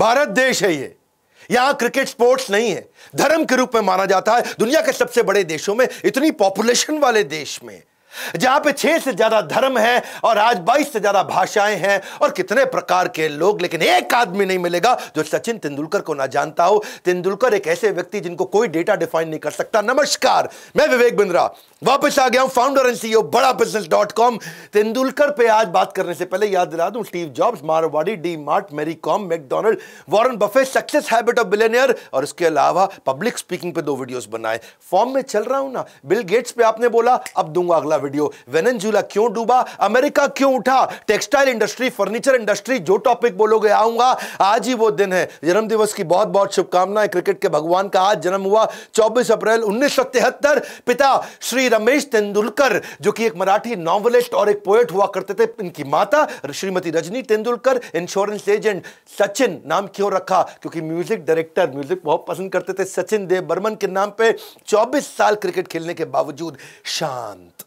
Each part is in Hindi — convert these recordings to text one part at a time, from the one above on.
भारत देश है ये यहां क्रिकेट स्पोर्ट्स नहीं है धर्म के रूप में माना जाता है दुनिया के सबसे बड़े देशों में इतनी पॉपुलेशन वाले देश में जहां पे छह से ज्यादा धर्म है और आज बाईस से ज्यादा भाषाएं हैं और कितने प्रकार के लोग लेकिन एक आदमी नहीं मिलेगा जो सचिन तेंदुलकर को ना जानता हो तेंदुलकर एक ऐसे व्यक्ति जिनको कोई डेटा डिफाइन नहीं कर सकता नमस्कार मैं विवेक बिंद्रा वापस आ गया हूं founder and CEO Bada business dot com Tendulkar पे आज बात करने से पहले याद दिला दूं Steve Jobs Marwari DMart Mary Kom McDonald Warren Buffett success habit of billionaire और उसके अलावा पब्लिक स्पीकिंग पे दो वीडियोस बनाए फॉर्म में चल रहा हूं ना बिल गेट्स पे आपने बोला अब दूंगा अगला वीडियो वेनेजुला क्यों डूबा अमेरिका क्यों उठा टेक्सटाइल इंडस्ट्री फर्नीचर इंडस्ट्री जो टॉपिक बोलोगे आऊंगा आज ही वो दिन है जन्म दिवस की बहुत बहुत शुभकामनाएं क्रिकेट के भगवान का आज जन्म हुआ चौबीस अप्रैल उन्नीस पिता श्री रमेश तेंदुलकर जो कि एक मराठी नॉवलिस्ट और एक पोएट हुआ करते थे इनकी माता श्रीमती रजनी तेंदुलकर इंश्योरेंस एजेंट सचिन नाम क्यों रखा क्योंकि म्यूजिक डायरेक्टर म्यूजिक बहुत पसंद करते थे सचिन देव बर्मन के नाम पे 24 साल क्रिकेट खेलने के बावजूद शांत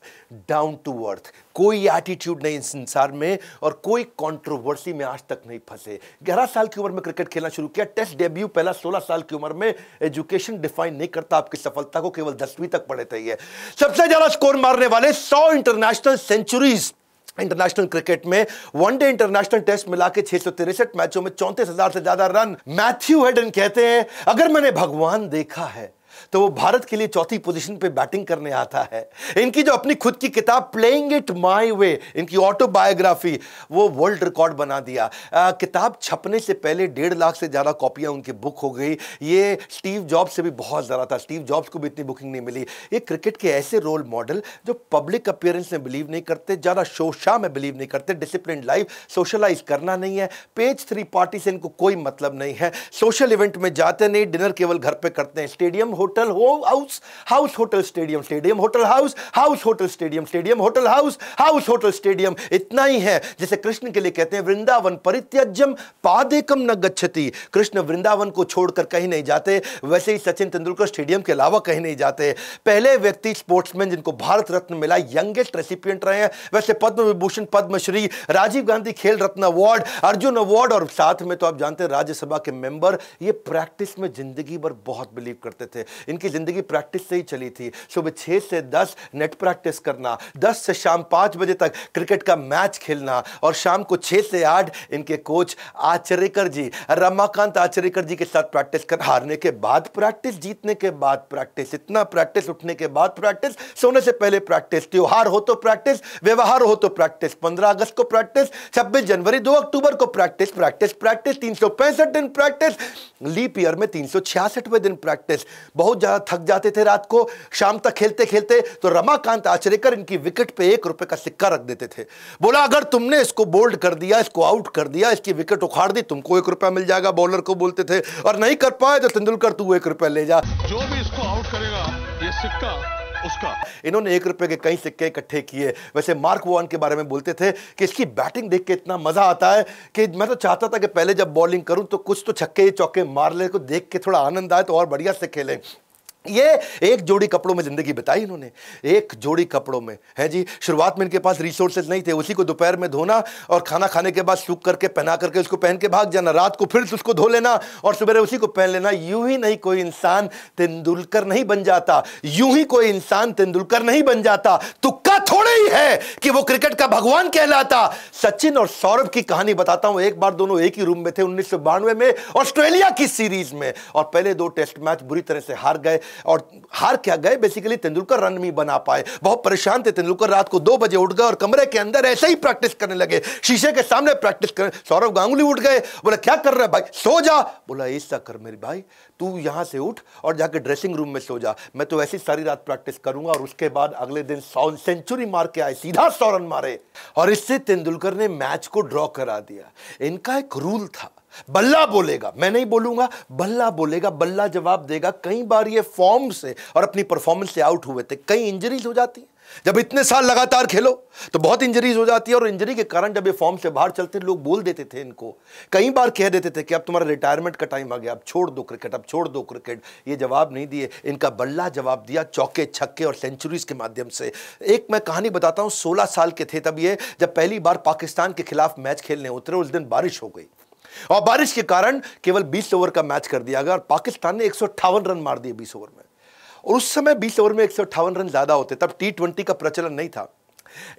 डाउन टू अर्थ कोई एटीट्यूड नहीं संसार में और कोई कंट्रोवर्सी में आज तक नहीं फंसे ग्यारह साल की उम्र में क्रिकेट खेलना शुरू किया टेस्ट डेब्यू पहला सोलह साल की उम्र में एजुकेशन डिफाइन नहीं करता आपकी सफलता को केवल दसवीं तक पड़े थे ये सबसे ज्यादा स्कोर मारने वाले सौ इंटरनेशनल सेंचुरीज इंटरनेशनल क्रिकेट में वनडे इंटरनेशनल टेस्ट मिला के छह मैचों में चौंतीस हजार से ज्यादा रन मैथ्यू हेडन कहते हैं अगर मैंने भगवान देखा है तो वो भारत के लिए चौथी पोजीशन पे बैटिंग करने आता है इनकी जो अपनी खुद की किताब प्लेइंग इट माय वे इनकी ऑटोबायोग्राफी वो वर्ल्ड रिकॉर्ड बना दिया आ, किताब छपने से पहले डेढ़ लाख से ज़्यादा कॉपियाँ उनकी बुक हो गई ये स्टीव जॉब से भी बहुत ज़्यादा था स्टीव जॉब्स को भी इतनी बुकिंग नहीं मिली ये क्रिकेट के ऐसे रोल मॉडल जो पब्लिक अपियरेंस में बिलीव नहीं करते ज़्यादा शोशा में बिलीव नहीं करते डिसिप्लिन लाइफ सोशलाइज करना नहीं है पेज थ्री पार्टी से इनको कोई मतलब नहीं है सोशल इवेंट में जाते नहीं डिनर केवल घर पर करते हैं स्टेडियम हो होटल हो house house hotel stadium stadium hotel house house hotel stadium stadium hotel house house hotel stadium इतना ही है जैसे कृष्ण के लिए कहते हैं वृंदावन परित्यज्यम पादेकम न गच्छति कृष्ण वृंदावन को छोड़कर कहीं नहीं जाते वैसे ही सचिन तेंदुलकर स्टेडियम के अलावा कहीं नहीं जाते पहले व्यक्ति स्पोर्ट्समैन जिनको भारत रत्न मिला यंगेस्ट रेसिपियंट रहे हैं वैसे पद्म विभूषण पद्मश्री राजीव गांधी खेल रत्न अवार्ड अर्जुन अवार्ड और साथ में तो आप जानते हैं राज्यसभा के मेंबर ये प्रैक्टिस में जिंदगी भर बहुत बिलीव करते थे इनकी ज़िंदगी प्रैक्टिस से ही चली थी सुबह छः से दस नेट प्रैक्टिस करना दस से शाम पाँच बजे तक क्रिकेट का मैच खेलना और शाम को छः से आठ इनके कोच आचरेकर जी रमाकांत आचरेकर जी के साथ प्रैक्टिस कर हारने के बाद प्रैक्टिस जीतने के बाद प्रैक्टिस इतना प्रैक्टिस उठने के बाद प्रैक्टिस सोने से पहले प्रैक्टिस त्यौहार हो तो प्रैक्टिस व्यवहार हो तो प्रैक्टिस पंद्रह अगस्त को प्रैक्टिस छब्बीस जनवरी दो अक्टूबर को प्रैक्टिस प्रैक्टिस प्रैक्टिस तीन दिन प्रैक्टिस लीप ईयर में तीन दिन प्रैक्टिस बहुत ज़्यादा थक जाते थे रात को शाम तक खेलते खेलते तो रमाकांत आचरेकर इनकी विकेट पे एक रुपए का सिक्का रख देते थे बोला अगर तुमने इसको बोल्ड कर दिया इसको आउट कर दिया इसकी विकेट उखाड़ दी तुमको एक रुपया मिल जाएगा बॉलर को बोलते थे और नहीं कर पाए तो तेंदुलकर तू एक रुपया ले जा जो भी इसको आउट करेगा ये सिक्का उसका इन्होंने एक रुपए के कई सिक्के इकट्ठे किए वैसे मार्क वॉन के बारे में बोलते थे कि इसकी बैटिंग देख के इतना मजा आता है कि मैं तो चाहता था कि पहले जब बॉलिंग करूं तो कुछ तो छक्के चौके मार ले को देख के थोड़ा आनंद आए तो और बढ़िया से खेलें ये एक जोड़ी कपड़ों में ज़िंदगी बिताई इन्होंने एक जोड़ी कपड़ों में है जी शुरुआत में इनके पास रिसोर्सेज नहीं थे उसी को दोपहर में धोना और खाना खाने के बाद सूख करके पहना करके उसको पहन के भाग जाना रात को फिर उसको धो लेना और सुबह उसी को पहन लेना यूं ही नहीं कोई इंसान तेंदुलकर नहीं बन जाता यूं ही कोई इंसान तेंदुलकर नहीं बन जाता तुक्का तो है कि वो क्रिकेट का भगवान कहलाता सचिन और सौरभ की कहानी बताता हूं एक बार दोनों एक ही रूम में थे उन्नीस में ऑस्ट्रेलिया की सीरीज में और पहले दो टेस्ट मैच बुरी तरह से हार गए और हार क्या गए बेसिकली तेंदुलकर रन नहीं बना पाए बहुत परेशान थे तेंदुलकर रात को दो बजे उठ गए और कमरे के अंदर ऐसे ही प्रैक्टिस करने लगे शीशे के सामने प्रैक्टिस करने सौरभ गांगुली उठ गए बोला क्या कर रहा है भाई सो जा बोला ऐसा कर मेरे भाई तू यहां से उठ और जाकर ड्रेसिंग रूम में सो जा मैं तो ऐसी सारी रात प्रैक्टिस करूंगा और उसके बाद अगले दिन सेंचुरी मार के आए सीधा रन मारे और इससे तेंदुलकर ने मैच को ड्रॉ करा दिया इनका एक रूल था बल्ला बोलेगा मैं नहीं बोलूंगा बल्ला बोलेगा बल्ला जवाब देगा कई बार ये फॉर्म से और अपनी परफॉर्मेंस से आउट हुए थे कई इंजरीज हो जाती जब इतने साल लगातार खेलो तो बहुत इंजरीज हो जाती है और इंजरी के कारण जब ये फॉर्म से बाहर चलते लोग बोल देते थे इनको कई बार कह देते थे कि अब तुम्हारा रिटायरमेंट का टाइम आ गया अब छोड़ दो क्रिकेट अब छोड़ दो क्रिकेट ये जवाब नहीं दिए इनका बल्ला जवाब दिया चौके छक्के और सेंचुरीज के माध्यम से एक मैं कहानी बताता हूँ सोलह साल के थे तब ये जब पहली बार पाकिस्तान के खिलाफ मैच खेलने उतरे उस दिन बारिश हो गई और बारिश के कारण केवल बीस ओवर का मैच कर दिया गया और पाकिस्तान ने एक रन मार दिए बीस ओवर में और उस समय बीस ओवर में एक रन ज़्यादा होते तब टी का प्रचलन नहीं था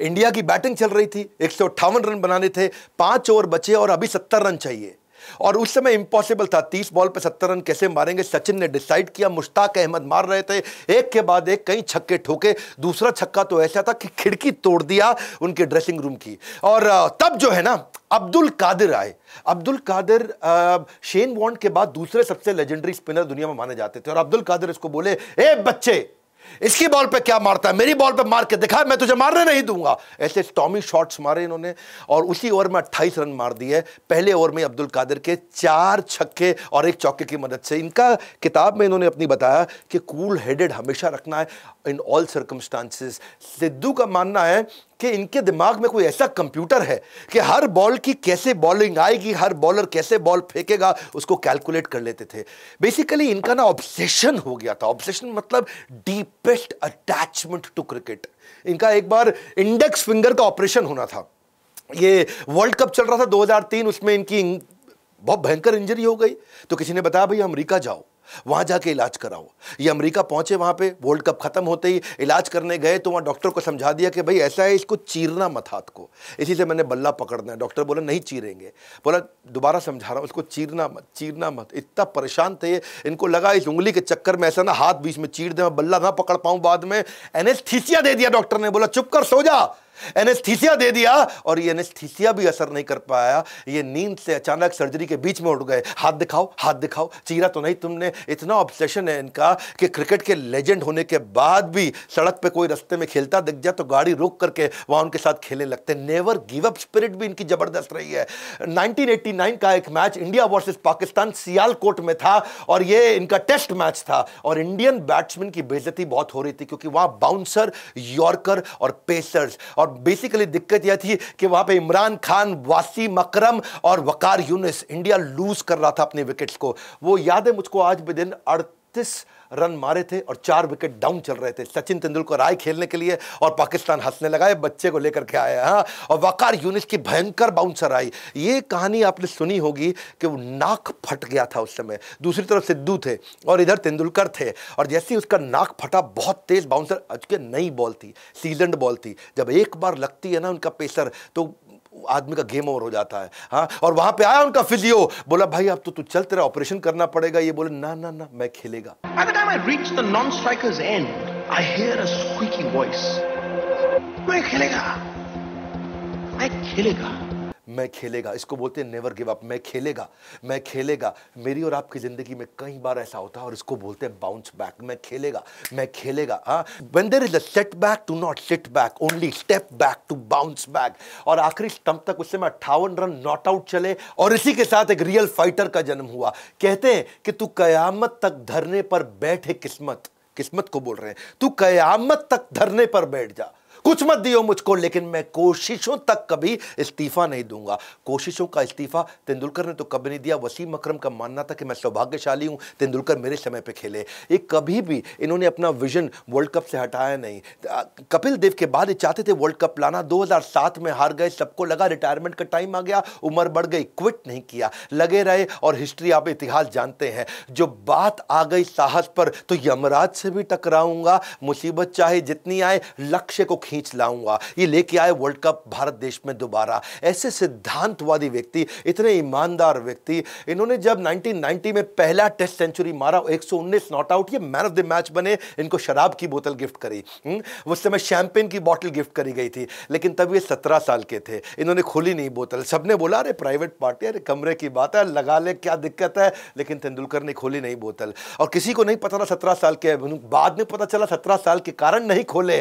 इंडिया की बैटिंग चल रही थी एक रन बनाने थे पांच ओवर बचे और अभी सत्तर रन चाहिए और उस समय इम्पॉसिबल था तीस बॉल पर सत्तर रन कैसे मारेंगे सचिन ने डिसाइड किया मुश्ताक अहमद मार रहे थे एक के बाद एक कई छक्के ठोके दूसरा छक्का तो ऐसा था कि खिड़की तोड़ दिया उनके ड्रेसिंग रूम की और तब जो है ना अब्दुल कादिर आए अब्दुल कादिर शेन बॉन्ड के बाद दूसरे सबसे लेजेंडरी स्पिनर दुनिया में माने जाते थे और अब्दुल कादिर इसको बोले ए बच्चे इसकी बॉल पे क्या मारता है मेरी बॉल पे मार के दिखा मैं तुझे मारने नहीं दूंगा ऐसे टॉमी शॉट्स मारे इन्होंने और उसी ओवर में 28 रन मार दिए पहले ओवर में अब्दुल कादिर के चार छक्के और एक चौके की मदद से इनका किताब में इन्होंने अपनी बताया कि कूल हेडेड हमेशा रखना है इन ऑल सर्कमस्टांसिस सिद्धू का मानना है कि इनके दिमाग में कोई ऐसा कंप्यूटर है कि हर बॉल की कैसे बॉलिंग आएगी हर बॉलर कैसे बॉल फेंकेगा उसको कैलकुलेट कर लेते थे बेसिकली इनका ना ऑब्सेशन हो गया था ऑब्सेशन मतलब डीपेस्ट अटैचमेंट टू क्रिकेट इनका एक बार इंडेक्स फिंगर का ऑपरेशन होना था ये वर्ल्ड कप चल रहा था 2003 उसमें इनकी बहुत भयंकर इंजरी हो गई तो किसी ने बताया भाई अमेरिका जाओ वहां जाके इलाज कराओ ये अमेरिका पहुंचे वहां पे वर्ल्ड कप खत्म होते ही इलाज करने गए तो वहां डॉक्टर को समझा दिया कि भाई ऐसा है इसको चीरना मत हाथ को इसी से मैंने बल्ला पकड़ना है डॉक्टर बोला नहीं चीरेंगे बोला दोबारा समझा रहा हूँ इसको चीरना मत चीरना मत इतना परेशान थे इनको लगा इस उंगली के चक्कर में ऐसा ना हाथ बीच में चीर दे मैं बल्ला ना पकड़ पाऊँ बाद में एनेस्थीसिया दे दिया डॉक्टर ने बोला चुप कर सो जा एनेस्थीसिया दे दिया और ये एनेस्थीसिया भी असर नहीं कर पाया ये नींद से अचानक सर्जरी के बीच में उठ गए हाथ दिखाओ हाथ दिखाओ चीरा तो नहीं तुमने इतना ऑब्सेशन है इनका कि क्रिकेट के लेजेंड होने के बाद भी सड़क पे कोई रास्ते में खेलता दिख जाए तो गाड़ी रोक करके वहाँ उनके साथ खेलने लगते नेवर गिव अप स्पिरिट भी इनकी ज़बरदस्त रही है नाइनटीन का एक match India versus Pakistan Sialkot में था और ये इनका टेस्ट मैच था और इंडियन बैट्समैन की बेजती बहुत हो रही थी क्योंकि वहाँ बाउंसर यॉर्कर और पेसर्स और और बेसिकली दिक्कत यह थी कि वहां पे इमरान खान वासी मकरम और वकार यूनिस इंडिया लूज कर रहा था अपने विकेट्स को वो याद है मुझको आज भी दिन अड़तीस रन मारे थे और चार विकेट डाउन चल रहे थे सचिन तेंदुलकर आए खेलने के लिए और पाकिस्तान हंसने लगा बच्चे को लेकर के आया हाँ और वकार यूनिस की भयंकर बाउंसर आई ये कहानी आपने सुनी होगी कि वो नाक फट गया था उस समय दूसरी तरफ सिद्धू थे और इधर तेंदुलकर थे और जैसे ही उसका नाक फटा बहुत तेज़ बाउंसर आज के नई बॉल थी सीजनड बॉल थी जब एक बार लगती है ना उनका पेसर तो आदमी का गेम ओवर हो जाता है हाँ और वहां पे आया उनका फिजियो बोला भाई अब तो तू चल तेरा ऑपरेशन करना पड़ेगा ये बोले ना ना ना मैं खेलेगा मैं खेलेगा मैं खेलेगा मैं खेलेगा इसको बोलते हैं नेवर गिव अप मैं खेलेगा मैं खेलेगा मेरी और आपकी ज़िंदगी में कई बार ऐसा होता है और इसको बोलते हैं बाउंस बैक मैं खेलेगा मैं खेलेगा हाँ when there is a set back to not set back only step back to bounce back और आखिरी स्टंप तक उससे मैं अट्ठावन रन नॉट आउट चले और इसी के साथ एक रियल फाइटर का जन्म हुआ कहते हैं कि तू कयामत तक धरने पर बैठे किस्मत किस्मत को बोल रहे हैं तू कयामत तक धरने पर बैठ जा कुछ मत दियो मुझको लेकिन मैं कोशिशों तक कभी इस्तीफा नहीं दूंगा कोशिशों का इस्तीफा तेंदुलकर ने तो कभी नहीं दिया वसीम अक्रम का मानना था कि मैं सौभाग्यशाली हूँ तेंदुलकर मेरे समय पर खेले ये कभी भी इन्होंने अपना विजन वर्ल्ड कप से हटाया नहीं कपिल देव के बाद ये चाहते थे वर्ल्ड कप लाना दो में हार गए सबको लगा रिटायरमेंट का टाइम आ गया उम्र बढ़ गई क्विट नहीं किया लगे रहे और हिस्ट्री आप इतिहास जानते हैं जो बात आ गई साहस पर तो यमराज से भी टकराऊंगा मुसीबत चाहे जितनी आए लक्ष्य को खींच खींच लाऊंगा ये लेके आए वर्ल्ड कप भारत देश में दोबारा ऐसे सिद्धांतवादी व्यक्ति इतने ईमानदार व्यक्ति इन्होंने जब 1990 में पहला टेस्ट सेंचुरी मारा 119 नॉट आउट ये मैन ऑफ द मैच बने इनको शराब की बोतल गिफ्ट करी हम्म, उस समय शैंपेन की बॉटल गिफ्ट करी गई थी लेकिन तब ये सत्रह साल के थे इन्होंने खोली नहीं बोतल सबने बोला अरे प्राइवेट पार्टी अरे कमरे की बात है लगा ले क्या दिक्कत है लेकिन तेंदुलकर ने खोली नहीं बोतल और किसी को नहीं पता था सत्रह साल के बाद में पता चला सत्रह साल के कारण नहीं खोले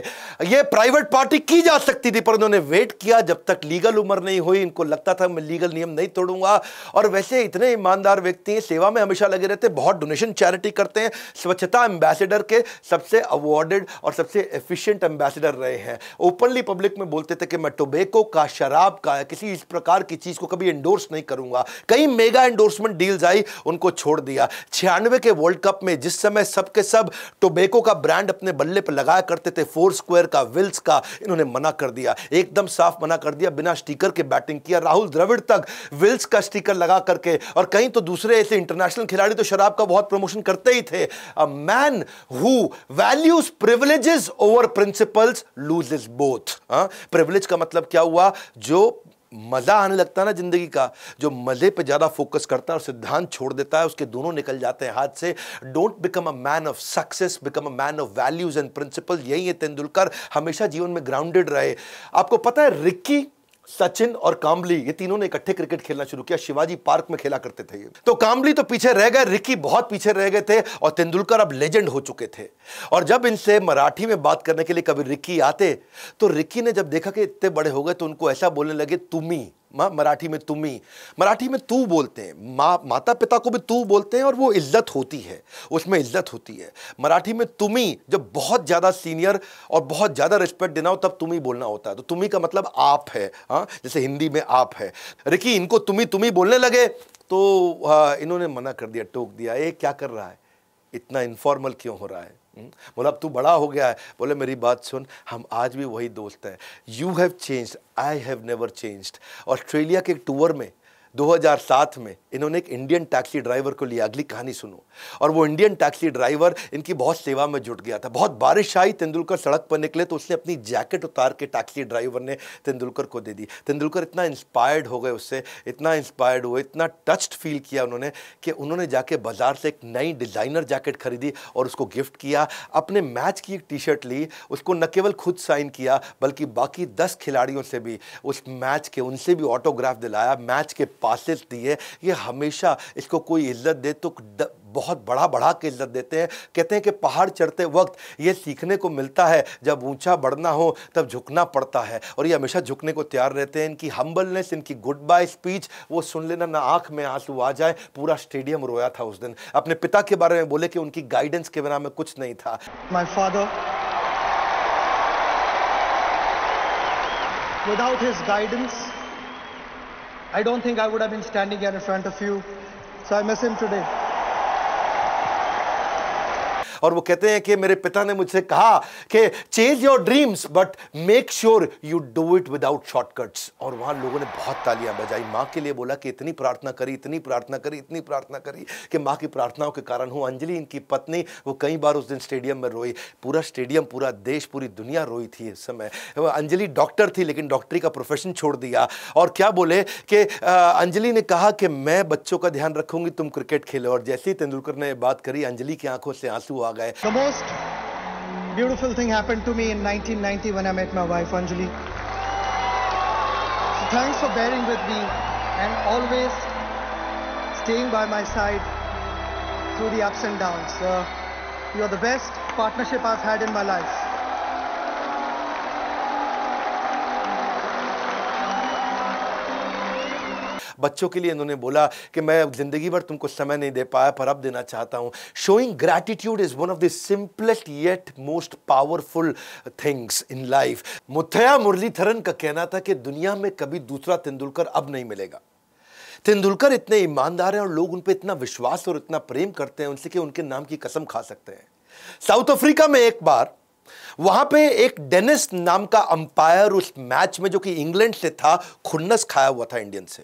ये प्राइवेट थर्ड पार्टी की जा सकती थी पर उन्होंने वेट किया जब तक लीगल उम्र नहीं हुई इनको लगता था मैं लीगल नियम नहीं तोड़ूंगा और वैसे इतने ईमानदार व्यक्ति हैं सेवा में हमेशा लगे रहते हैं बहुत डोनेशन चैरिटी करते हैं स्वच्छता एम्बेसडर के सबसे अवॉर्डेड और सबसे एफिशियंट एम्बेसडर रहे हैं ओपनली पब्लिक में बोलते थे कि मैं टोबेको का शराब का किसी इस प्रकार की चीज़ को कभी इंडोर्स नहीं करूंगा कई मेगा इंडोर्समेंट डील्स आई उनको छोड़ दिया छियानवे के वर्ल्ड कप में जिस समय सबके सब टोबेको का ब्रांड अपने बल्ले पर लगाया करते थे फोर स्क्वायर का विल्स का था इन्होंने मना कर दिया एकदम साफ मना कर दिया बिना स्टिकर के बैटिंग किया राहुल द्रविड़ तक विल्स का स्टिकर लगा करके और कहीं तो दूसरे ऐसे इंटरनेशनल खिलाड़ी तो शराब का बहुत प्रमोशन करते ही थे a man who values privileges over principles loses both privilege का मतलब क्या हुआ जो मज़ा आने लगता है ना ज़िंदगी का जो मज़े पे ज़्यादा फोकस करता है और सिद्धांत छोड़ देता है उसके दोनों निकल जाते हैं हाथ से don't become a man of success become a man of values and principle यही है तेंदुलकर हमेशा जीवन में ग्राउंडेड रहे आपको पता है रिक्की सचिन और कामली ये तीनों ने इकट्ठे क्रिकेट खेलना शुरू किया शिवाजी पार्क में खेला करते थे ये तो कामली तो पीछे रह गए रिकी बहुत पीछे रह गए थे और तेंदुलकर अब लेजेंड हो चुके थे और जब इनसे मराठी में बात करने के लिए कभी रिकी आते तो रिकी ने जब देखा कि इतने बड़े हो गए तो उनको ऐसा बोलने लगे तुम्हें माँ मराठी में तुम्ही मराठी में तू बोलते हैं माँ माता पिता को भी तू बोलते हैं और वो इज्जत होती है उसमें इज्जत होती है मराठी में तुम्ही जब बहुत ज़्यादा सीनियर और बहुत ज़्यादा रिस्पेक्ट देना हो तब तुम्ही बोलना होता है तो तुम्ही का मतलब आप है हाँ जैसे हिंदी में आप है रिकी इनको तुम्ही तुम्ही बोलने लगे तो आ, हाँ, इन्होंने मना कर दिया टोक दिया ये क्या कर रहा है इतना इनफॉर्मल क्यों हो रहा है हम्म? बोला अब तू बड़ा हो गया है बोले मेरी बात सुन हम आज भी वही दोस्त हैं you have change I have never changed Australia के एक टूर में 2007 में इन्होंने एक इंडियन टैक्सी ड्राइवर को लिया अगली कहानी सुनो और वो इंडियन टैक्सी ड्राइवर इनकी बहुत सेवा में जुट गया था बहुत बारिश आई तेंदुलकर सड़क पर निकले तो उसने अपनी जैकेट उतार के टैक्सी ड्राइवर ने तेंदुलकर को दे दी तेंदुलकर इतना इंस्पायर्ड हो गए उससे इतना इंस्पायर्ड हुए इतना टच्ड फील किया उन्होंने कि उन्होंने जाके बाज़ार से एक नई डिज़ाइनर जैकेट खरीदी और उसको गिफ्ट किया अपने मैच की एक टी शर्ट ली उसको न केवल खुद साइन किया बल्कि बाकी दस खिलाड़ियों से भी उस मैच के उनसे भी ऑटोग्राफ दिलाया मैच के पासिस दी है ये हमेशा इसको कोई इज्जत दे तो द, बहुत बड़ा बढ़ा के इज्जत देते हैं कहते हैं कि पहाड़ चढ़ते वक्त ये सीखने को मिलता है जब ऊंचा बढ़ना हो तब झुकना पड़ता है और ये हमेशा झुकने को तैयार रहते हैं इनकी हम्बलनेस इनकी गुड बाय स्पीच वो सुन लेना ना आँख में आंसू आ जाए पूरा स्टेडियम रोया था उस दिन अपने पिता के बारे में बोले कि उनकी गाइडेंस के बिना में कुछ नहीं था my father without his guidance I don't think I would have been standing here in front of you. So I miss him today. और वो कहते हैं कि मेरे पिता ने मुझसे कहा कि change your dreams but make sure you do it without shortcuts और वहाँ लोगों ने बहुत तालियां बजाई माँ के लिए बोला कि इतनी प्रार्थना करी इतनी प्रार्थना करी इतनी प्रार्थना करी कि माँ की प्रार्थनाओं के कारण हूँ अंजलि इनकी पत्नी वो कई बार उस दिन स्टेडियम में रोई पूरा स्टेडियम पूरा देश पूरी दुनिया रोई थी इस समय अंजलि डॉक्टर थी लेकिन डॉक्टरी का प्रोफेशन छोड़ दिया और क्या बोले कि अंजलि ने कहा कि मैं बच्चों का ध्यान रखूंगी तुम क्रिकेट खेलो और जैसे ही तेंदुलकर ने बात करी अंजलि की आंखों से आंसू आ गए the most beautiful thing to to me in 1990 when I met my wife Anjali thanks for bearing with me and always staying by my side through the ups and downs. Uh, you're the best partnership I've had in my life. बच्चों के लिए इन्होंने बोला कि मैं ज़िंदगी भर तुमको समय नहीं दे पाया पर अब देना चाहता हूँ showing gratitude is one of the simplest yet most powerful things in life Muttiah Muralitharan का कहना था कि दुनिया में कभी दूसरा तेंदुलकर अब नहीं मिलेगा तेंदुलकर इतने ईमानदार हैं और लोग उन पर इतना विश्वास और इतना प्रेम करते हैं उनसे कि उनके नाम की कसम खा सकते हैं साउथ अफ्रीका में एक बार वहां पे एक डेनिस नाम का अंपायर उस मैच में जो कि इंग्लैंड से था खुन्नस खाया हुआ था इंडियन से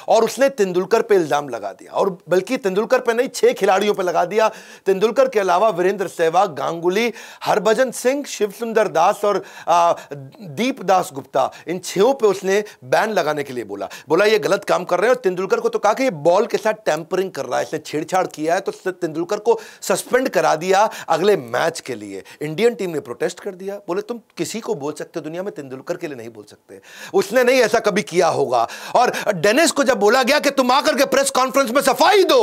और उसने तेंदुलकर पे इल्ज़ाम लगा दिया और बल्कि तेंदुलकर पे नहीं छह खिलाड़ियों पे लगा दिया तेंदुलकर के अलावा वीरेंद्र सहवाग गांगुली हरभजन सिंह शिव सुंदर दास और दीप दास गुप्ता इन छो पे उसने बैन लगाने के लिए बोला बोला ये गलत काम कर रहे हैं और तेंदुलकर को तो कहा कि ये बॉल के साथ टैंपरिंग कर रहा है इसने छेड़छाड़ किया है तो तेंदुलकर को सस्पेंड करा दिया अगले मैच के लिए इंडियन टीम ने प्रोटेस्ट कर दिया बोले तुम किसी को बोल सकते हो दुनिया में तेंदुलकर के लिए नहीं बोल सकते उसने नहीं ऐसा कभी किया होगा और डेनिस को जब बोला गया कि तुम आकर के प्रेस कॉन्फ्रेंस में सफाई दो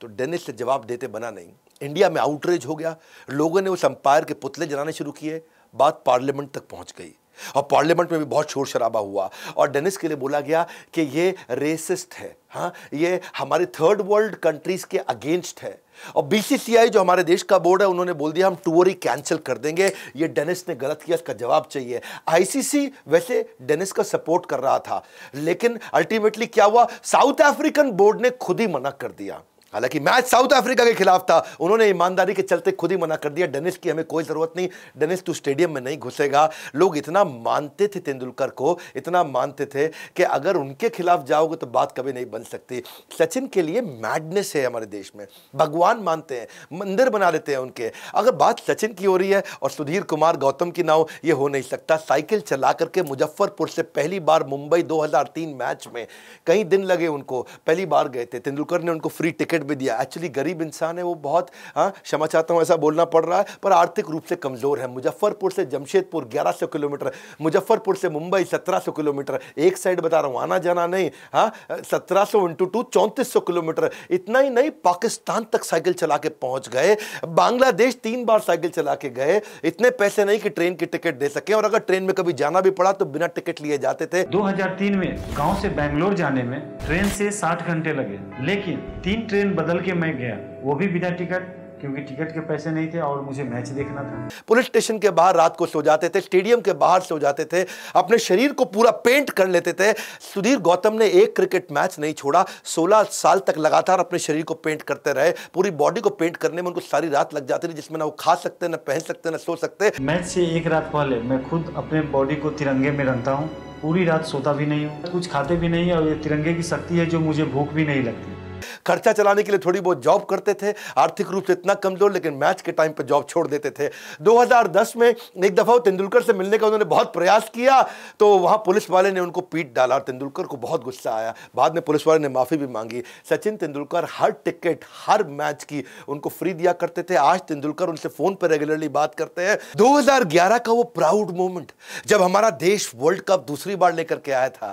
तो डेनिस से जवाब देते बना नहीं इंडिया में आउटरेज हो गया लोगों ने उस अंपायर के पुतले जलाने शुरू किए बात पार्लियामेंट तक पहुंच गई और पार्लियामेंट में भी बहुत शोर शराबा हुआ और डेनिस के लिए बोला गया कि ये रेसिस्ट है हाँ ये हमारे थर्ड वर्ल्ड कंट्रीज़ के अगेंस्ट है और बीसीसीआई जो हमारे देश का बोर्ड है उन्होंने बोल दिया हम टूर ही कैंसिल कर देंगे ये डेनिस ने गलत किया इसका जवाब चाहिए आईसीसी वैसे डेनिस का सपोर्ट कर रहा था लेकिन अल्टीमेटली क्या हुआ साउथ अफ्रीकन बोर्ड ने खुद ही मना कर दिया हालांकि मैच साउथ अफ्रीका के खिलाफ था उन्होंने ईमानदारी के चलते खुद ही मना कर दिया डेनिस की हमें कोई ज़रूरत नहीं डेनिस तू तो स्टेडियम में नहीं घुसेगा लोग इतना मानते थे तेंदुलकर को इतना मानते थे कि अगर उनके खिलाफ जाओगे तो बात कभी नहीं बन सकती सचिन के लिए मैडनेस है हमारे देश में भगवान मानते हैं मंदिर बना देते हैं उनके अगर बात सचिन की हो रही है और सुधीर कुमार गौतम की ना हो ये हो नहीं सकता साइकिल चला करके मुजफ्फरपुर से पहली बार मुंबई दो मैच में कई दिन लगे उनको पहली बार गए थे तेंदुलकर ने उनको फ्री टिकट बजट भी दिया एक्चुअली गरीब इंसान है वो बहुत हाँ क्षमा चाहता हूँ ऐसा बोलना पड़ रहा है पर आर्थिक रूप से कमज़ोर है मुजफ्फरपुर से जमशेदपुर ग्यारह सौ किलोमीटर मुजफ्फरपुर से मुंबई सत्रह सौ किलोमीटर एक साइड बता रहा हूँ आना जाना नहीं हाँ सत्रह सौ इंटू टू चौंतीस सौ किलोमीटर इतना ही नहीं पाकिस्तान तक साइकिल चला के पहुँच गए बांग्लादेश तीन बार साइकिल चला के गए इतने पैसे नहीं कि ट्रेन की टिकट दे सके और अगर ट्रेन में कभी जाना भी पड़ा तो बिना टिकट लिए जाते थे 2003 में गांव से बैंगलोर जाने में ट्रेन से 60 घंटे लगे लेकिन तीन ट्रेन ट्रेन बदल के मैं गया वो भी बिना टिकट क्योंकि टिकट के पैसे नहीं थे और मुझे मैच देखना था पुलिस स्टेशन के बाहर रात को सो जाते थे स्टेडियम के बाहर सो जाते थे अपने शरीर को पूरा पेंट कर लेते थे सुधीर गौतम ने एक क्रिकेट मैच नहीं छोड़ा सोलह साल तक लगातार अपने शरीर को पेंट करते रहे पूरी बॉडी को पेंट करने में उनको सारी रात लग जाती थी जिसमें ना वो खा सकते ना पहन सकते ना सो सकते मैच से एक रात पहले मैं खुद अपने बॉडी को तिरंगे में रंगता हूँ पूरी रात सोता भी नहीं हूँ कुछ खाते भी नहीं और ये तिरंगे की शक्ति है जो मुझे भूख भी नहीं लगती खर्चा चलाने के लिए थोड़ी बहुत जॉब करते थे आर्थिक रूप से इतना कमजोर लेकिन मैच के टाइम पर जॉब छोड़ देते थे 2010 में एक दफ़ा तेंदुलकर से मिलने का उन्होंने बहुत प्रयास किया तो वहां पुलिस वाले ने उनको पीट डाला और तेंदुलकर को बहुत गुस्सा आया बाद में पुलिस वाले ने माफ़ी भी मांगी सचिन तेंदुलकर हर टिकट हर मैच की उनको फ्री दिया करते थे आज तेंदुलकर उनसे फ़ोन पर रेगुलरली बात करते हैं 2011 का वो प्राउड मोमेंट जब हमारा देश वर्ल्ड कप दूसरी बार लेकर के आया था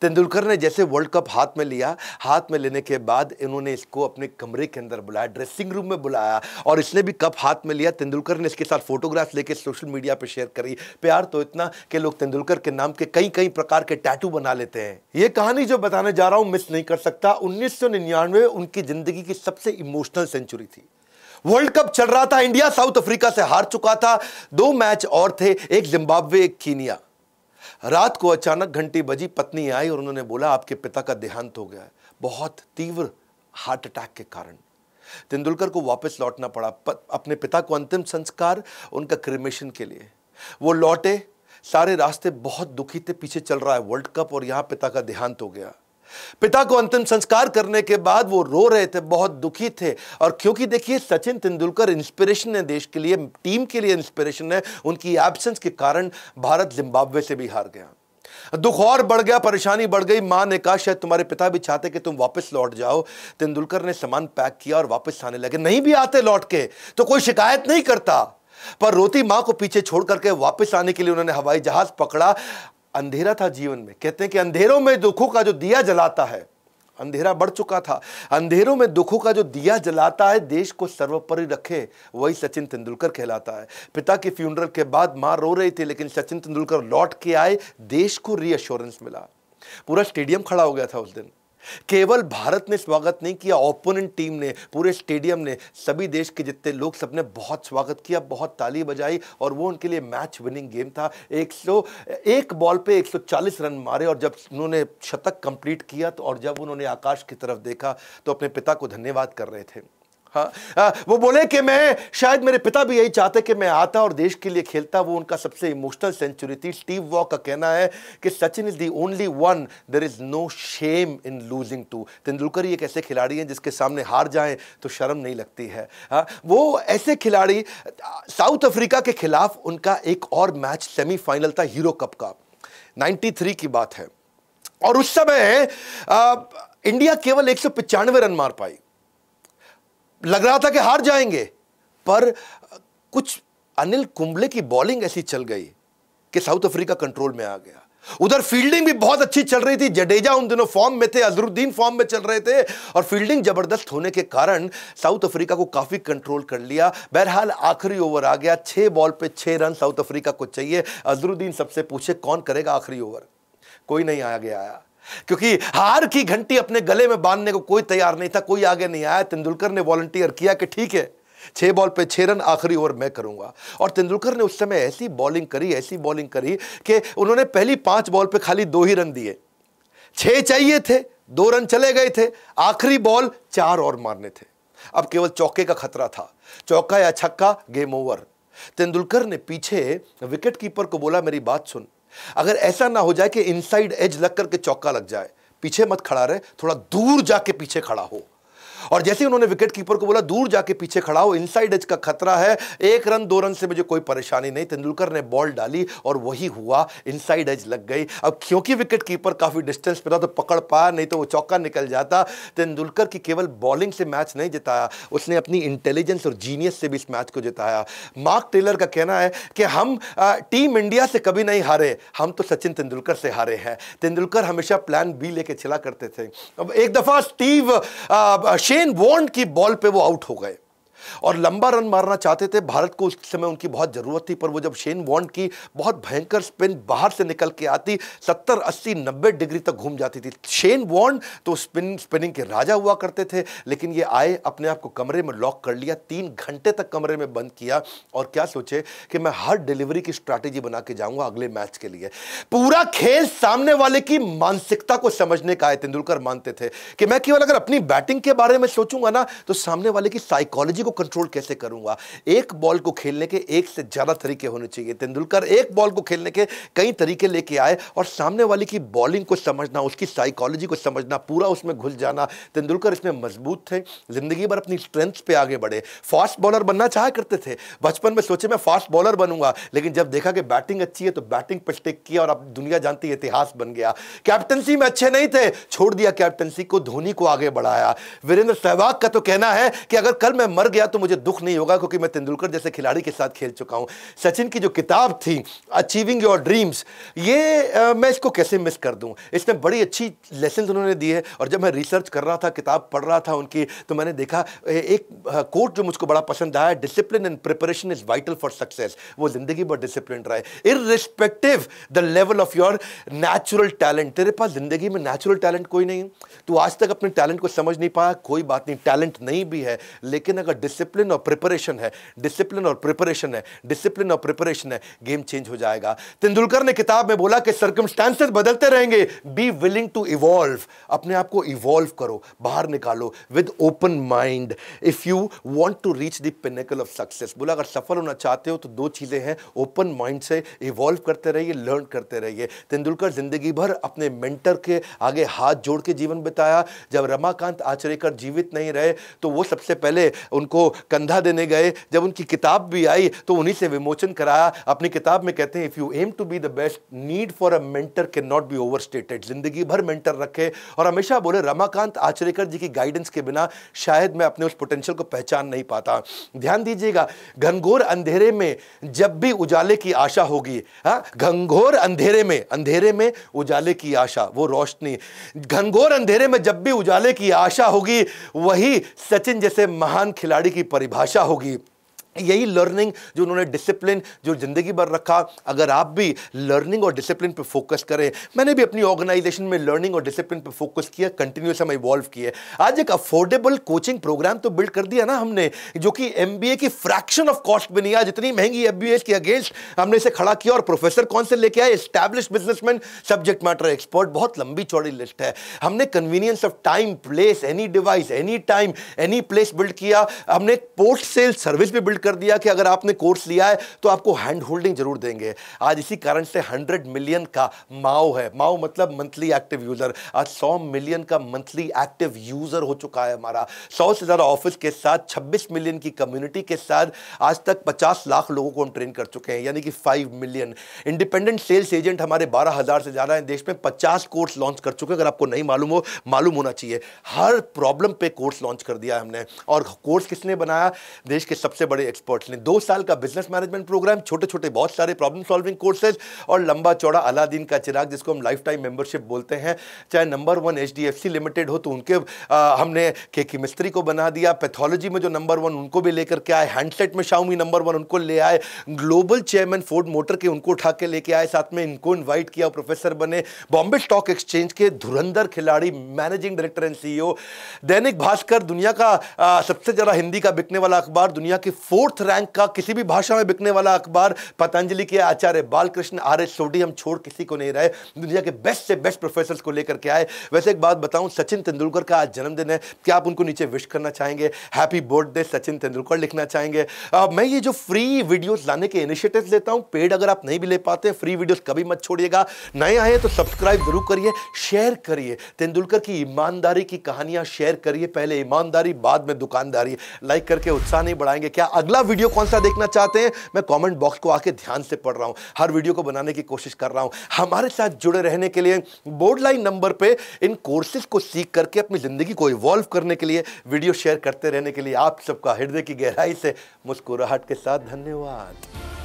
तेंदुलकर ने जैसे वर्ल्ड कप हाथ में लिया हाथ में लेने के बाद इन्होंने इसको अपने कमरे के अंदर बुलाया ड्रेसिंग रूम में बुलाया और इसने भी कप हाथ में लिया तेंदुलकर ने इसके साथ फोटोग्राफ लेके सोशल मीडिया पर शेयर करी प्यार तो इतना कि लोग तेंदुलकर के नाम के कई कई प्रकार के टैटू बना लेते हैं ये कहानी जो बताने जा रहा हूँ मिस नहीं कर सकता उन्नीस उनकी ज़िंदगी की सबसे इमोशनल सेंचुरी थी वर्ल्ड कप चल रहा था इंडिया साउथ अफ्रीका से हार चुका था दो मैच और थे एक जिम्बाब्वे एक कीनिया रात को अचानक घंटी बजी पत्नी आई और उन्होंने बोला आपके पिता का देहांत हो गया है बहुत तीव्र हार्ट अटैक के कारण तेंदुलकर को वापस लौटना पड़ा प, अपने पिता को अंतिम संस्कार उनका क्रिमेशन के लिए वो लौटे सारे रास्ते बहुत दुखी थे पीछे चल रहा है वर्ल्ड कप और यहाँ पिता का देहांत हो गया पिता को अंतिम संस्कार करने के बाद वो रो रहे थे बहुत दुखी थे और क्योंकि देखिए सचिन तेंदुलकर इंस्पिरेशन है देश के लिए टीम के लिए इंस्पिरेशन है उनकी एब्सेंस के कारण भारत जिम्बाब्वे से भी हार गया दुख और बढ़ गया परेशानी बढ़ गई माँ ने कहा शायद तुम्हारे पिता भी चाहते कि तुम वापस लौट जाओ तेंदुलकर ने सामान पैक किया और वापस आने लगे नहीं भी आते लौट के तो कोई शिकायत नहीं करता पर रोती माँ को पीछे छोड़ करके वापस आने के लिए उन्होंने हवाई जहाज पकड़ा अंधेरा था जीवन में कहते हैं कि अंधेरों में दुखों का जो दिया जलाता है अंधेरा बढ़ चुका था अंधेरों में दुखों का जो दिया जलाता है देश को सर्वोपरि रखे वही सचिन तेंदुलकर कहलाता है पिता के फ्यूनरल के बाद माँ रो रही थी लेकिन सचिन तेंदुलकर लौट के आए देश को रीअश्योरेंस मिला पूरा स्टेडियम खड़ा हो गया था उस दिन केवल भारत ने स्वागत नहीं किया ओपोनेंट टीम ने पूरे स्टेडियम ने सभी देश के जितने लोग सबने बहुत स्वागत किया बहुत ताली बजाई और वो उनके लिए मैच विनिंग गेम था एक सौ एक बॉल पे 140 रन मारे और जब उन्होंने शतक कंप्लीट किया तो और जब उन्होंने आकाश की तरफ देखा तो अपने पिता को धन्यवाद कर रहे थे हाँ आ, हाँ, वो बोले कि मैं शायद मेरे पिता भी यही चाहते कि मैं आता और देश के लिए खेलता वो उनका सबसे इमोशनल सेंचुरी थी स्टीव वॉक का कहना है कि Sachin is the only one there is no shame in losing to Tendulkar एक ऐसे खिलाड़ी हैं जिसके सामने हार जाएं तो शर्म नहीं लगती है आ, हाँ, वो ऐसे खिलाड़ी साउथ अफ्रीका के खिलाफ उनका एक और मैच सेमीफाइनल था हीरो कप का नाइन्टी की बात है और उस समय आ, इंडिया केवल एक रन मार पाई लग रहा था कि हार जाएंगे पर कुछ अनिल कुंबले की बॉलिंग ऐसी चल गई कि साउथ अफ्रीका कंट्रोल में आ गया उधर फील्डिंग भी बहुत अच्छी चल रही थी जडेजा उन दिनों फॉर्म में थे अजरुद्दीन फॉर्म में चल रहे थे और फील्डिंग जबरदस्त होने के कारण साउथ अफ्रीका को काफी कंट्रोल कर लिया बहरहाल आखिरी ओवर आ गया छह बॉल पे छह रन साउथ अफ्रीका को चाहिए अजरुद्दीन सबसे पूछे कौन करेगा आखिरी ओवर कोई नहीं आ गया आया क्योंकि हार की घंटी अपने गले में बांधने को कोई तैयार नहीं था कोई आगे नहीं आया तेंदुलकर ने वॉलंटियर किया कि ठीक है छह बॉल पे छह रन आखिरी ओवर मैं करूंगा और तेंदुलकर ने उस समय ऐसी बॉलिंग करी ऐसी बॉलिंग करी कि उन्होंने पहली पांच बॉल पे खाली दो ही रन दिए छह चाहिए थे दो रन चले गए थे आखिरी बॉल चार और मारने थे अब केवल चौके का खतरा था चौका या छक्का गेम ओवर तेंदुलकर ने पीछे विकेट कीपर को बोला मेरी बात सुन अगर ऐसा ना हो जाए कि इनसाइड एज लग करके चौका लग जाए पीछे मत खड़ा रहे थोड़ा दूर जाके पीछे खड़ा हो और जैसे ही उन्होंने विकेट कीपर को बोला दूर जाके पीछे खड़ा हो इनसाइड एज का खतरा है एक रन दो रन से मुझे कोई परेशानी नहीं तेंदुलकर ने बॉल डाली और वही हुआ इनसाइड एज लग गई अब क्योंकि विकेट कीपर काफ़ी डिस्टेंस पर था तो पकड़ पाया नहीं तो वो चौका निकल जाता तेंदुलकर की केवल बॉलिंग से मैच नहीं जिताया उसने अपनी इंटेलिजेंस और जीनियस से भी इस मैच को जिताया मार्क टेलर का कहना है कि हम टीम इंडिया से कभी नहीं हारे हम तो सचिन तेंदुलकर से हारे हैं तेंदुलकर हमेशा प्लान बी लेके चला करते थे अब एक दफ़ा स्टीव शेन वॉन्ड की बॉल पे वो आउट हो गए और लंबा रन मारना चाहते थे भारत को उस समय उनकी बहुत ज़रूरत थी पर वो जब शेन वॉन्ड की बहुत भयंकर स्पिन बाहर से निकल के आती सत्तर अस्सी नब्बे डिग्री तक घूम जाती थी शेन वॉन्ड तो स्पिन स्पिनिंग के राजा हुआ करते थे लेकिन ये आए अपने आप को कमरे में लॉक कर लिया तीन घंटे तक कमरे में बंद किया और क्या सोचे कि मैं हर डिलीवरी की स्ट्रैटेजी बना के जाऊंगा अगले मैच के लिए पूरा खेल सामने वाले की मानसिकता को समझने का है तेंदुलकर मानते थे कि मैं केवल अगर अपनी बैटिंग के बारे में सोचूंगा ना तो सामने वाले की साइकोलॉजी को कंट्रोल कैसे करूंगा एक बॉल को खेलने के एक से ज़्यादा तरीके होने चाहिए तेंदुलकर एक बॉल को खेलने के कई तरीके लेके आए और सामने वाले की बॉलिंग को समझना उसकी साइकोलॉजी को समझना पूरा उसमें घुस जाना तेंदुलकर इसमें मजबूत थे ज़िंदगी भर अपनी स्ट्रेंथ पे आगे बढ़े फास्ट बॉलर बनना चाह करते थे बचपन में सोचे मैं फास्ट बॉलर बनूंगा लेकिन जब देखा कि बैटिंग अच्छी है तो बैटिंग पर स्टेक किया और अब दुनिया जानती है इतिहास बन गया कैप्टनसी में अच्छे नहीं थे छोड़ दिया कैप्टनसी को धोनी को आगे बढ़ाया वीरेंद्र सहवाग का तो कहना है कि अगर कल मैं मर गया किया तो मुझे दुख नहीं होगा क्योंकि मैं तेंदुलकर जैसे खिलाड़ी के साथ खेल चुका हूँ सचिन की जो किताब थी अचीविंग योर ड्रीम्स ये आ, मैं इसको कैसे मिस कर दूँ इसमें बड़ी अच्छी लेसन उन्होंने दी है और जब मैं रिसर्च कर रहा था किताब पढ़ रहा था उनकी तो मैंने देखा एक कोर्ट जो मुझको बड़ा पसंद आया discipline and preparation is vital for success वो जिंदगी भर डिसिप्लिन रहे irrespective the level of your natural talent तेरे पास जिंदगी में नेचुरल टैलेंट कोई नहीं तू आज तक अपने टैलेंट को समझ नहीं पाया कोई बात नहीं टैलेंट नहीं भी है लेकिन अगर डिसिप्लिन और प्रिपरेशन है डिसिप्लिन और प्रिपरेशन है डिसिप्लिन और प्रिपरेशन है गेम चेंज हो जाएगा तेंदुलकर ने किताब में बोला कि सर्कमस्टांसेस बदलते रहेंगे बी विलिंग टू इवॉल्व अपने आप को इवॉल्व करो बाहर निकालो with open mind if you want to reach the pinnacle of success बोला अगर सफल होना चाहते हो तो दो चीज़ें हैं ओपन माइंड से इवॉल्व करते रहिए लर्न करते रहिए तेंदुलकर जिंदगी भर अपने मेंटर के आगे हाथ जोड़ के जीवन बिताया जब रमाकांत आचरेकर जीवित नहीं रहे तो वो सबसे पहले उनको वो कंधा देने गए जब उनकी किताब भी आई तो उन्हीं से विमोचन कराया अपनी किताब में कहते हैं if you aim to be the best need for a mentor can not be overstated जिंदगी भर मेंटर रखे और हमेशा बोले रमाकांत आचरेकर जी की गाइडेंस के बिना शायद मैं अपने उस पोटेंशियल को पहचान नहीं पाता ध्यान दीजिएगा घनघोर अंधेरे में जब भी उजाले की आशा होगी हाँ घनघोर अंधेरे में अंधेरे में उजाले की आशा वो रोशनी घनघोर अंधेरे में जब भी उजाले की आशा होगी वही सचिन जैसे महान खिलाड़ी की परिभाषा होगी यही लर्निंग जो उन्होंने डिसिप्लिन जो ज़िंदगी भर रखा अगर आप भी लर्निंग और डिसिप्लिन पे फोकस करें मैंने भी अपनी ऑर्गेनाइजेशन में लर्निंग और डिसिप्लिन पे फोकस किया कंटिन्यूस हम इवॉल्व किए आज एक अफोर्डेबल कोचिंग प्रोग्राम तो बिल्ड कर दिया ना हमने जो कि एम की फ्रैक्शन ऑफ कॉस्ट नहीं आज इतनी महंगी एम के अगेंस्ट हमने इसे खड़ा किया और प्रोफेसर कौन से लेके आए establish businessman subject matter expert बहुत लंबी चौड़ी लिस्ट है हमने convenience of time place any device any time any place build किया हमने पोस्ट सेल सर्विस भी बिल्ड कर दिया कि अगर आपने कोर्स लिया है तो आपको हैंड होल्डिंग जरूर देंगे आज इसी कारण से हंड्रेड मिलियन का माओ है माओ मतलब मंथली एक्टिव यूज़र आज सौ मिलियन का मंथली एक्टिव यूज़र हो चुका है हमारा सौ से ज़्यादा ऑफिस के साथ छब्बीस मिलियन की कम्युनिटी के साथ आज तक पचास लाख लोगों को हम ट्रेन कर चुके हैं यानी कि five million independent sales agent हमारे बारह हज़ार से ज़्यादा हैं देश में पचास कोर्स लॉन्च कर चुके हैं अगर आपको नहीं मालूम हो मालूम होना चाहिए हर प्रॉब्लम पे कोर्स लॉन्च कर दिया हमने और कोर्स किसने बनाया देश के सबसे बड़े एक्सपर्ट्स ने दो साल का बिजनेस मैनेजमेंट प्रोग्राम छोटे छोटे बहुत सारे प्रॉब्लम सॉल्विंग कोर्सेज और लंबा चौड़ा अलादीन का चिराग जिसको हम लाइफ टाइम मेंबरशिप बोलते हैं चाहे नंबर वन एच लिमिटेड हो तो उनके आ, हमने के की मिस्त्री को बना दिया पैथोलॉजी में जो नंबर वन उनको भी लेकर के आए हैंडसेट में शाउमी नंबर वन उनको ले आए ग्लोबल चेयरमैन फोर्ड मोटर के उनको उठा के लेके आए साथ में इनको इन्वाइट किया प्रोफेसर बने बॉम्बे स्टॉक एक्सचेंज के धुरंधर खिलाड़ी मैनेजिंग डायरेक्टर एंड सीईओ दैनिक भास्कर दुनिया का आ, सबसे ज़्यादा हिंदी का बिकने वाला अखबार दुनिया के फोर फोर्थ रैंक का किसी भी भाषा में बिकने वाला अखबार पतंजलि के आचार्य बालकृष्ण आर एस सोडी हम छोड़ किसी को नहीं रहे दुनिया के बेस्ट से बेस्ट प्रोफेसर को लेकर के आए वैसे एक बात बताऊं सचिन तेंदुलकर का आज जन्मदिन है क्या आप उनको नीचे विश करना चाहेंगे हैप्पी बर्थडे सचिन तेंदुलकर लिखना चाहेंगे मैं ये जो फ्री वीडियो लाने के इनिशिएटिव लेता हूँ पेड अगर आप नहीं भी ले पाते फ्री वीडियो कभी मत छोड़िएगा नए आए तो सब्सक्राइब जरूर करिए शेयर करिए तेंदुलकर की ईमानदारी की कहानियां शेयर करिए पहले ईमानदारी बाद में दुकानदारी लाइक करके उत्साह नहीं बढ़ाएंगे क्या अगले अगला वीडियो कौन सा देखना चाहते हैं मैं कमेंट बॉक्स को आके ध्यान से पढ़ रहा हूं हर वीडियो को बनाने की कोशिश कर रहा हूं हमारे साथ जुड़े रहने के लिए बोर्ड लाइन नंबर पे इन कोर्सेज को सीख करके अपनी ज़िंदगी को इवॉल्व करने के लिए वीडियो शेयर करते रहने के लिए आप सबका हृदय की गहराई से मुस्कुराहट के साथ धन्यवाद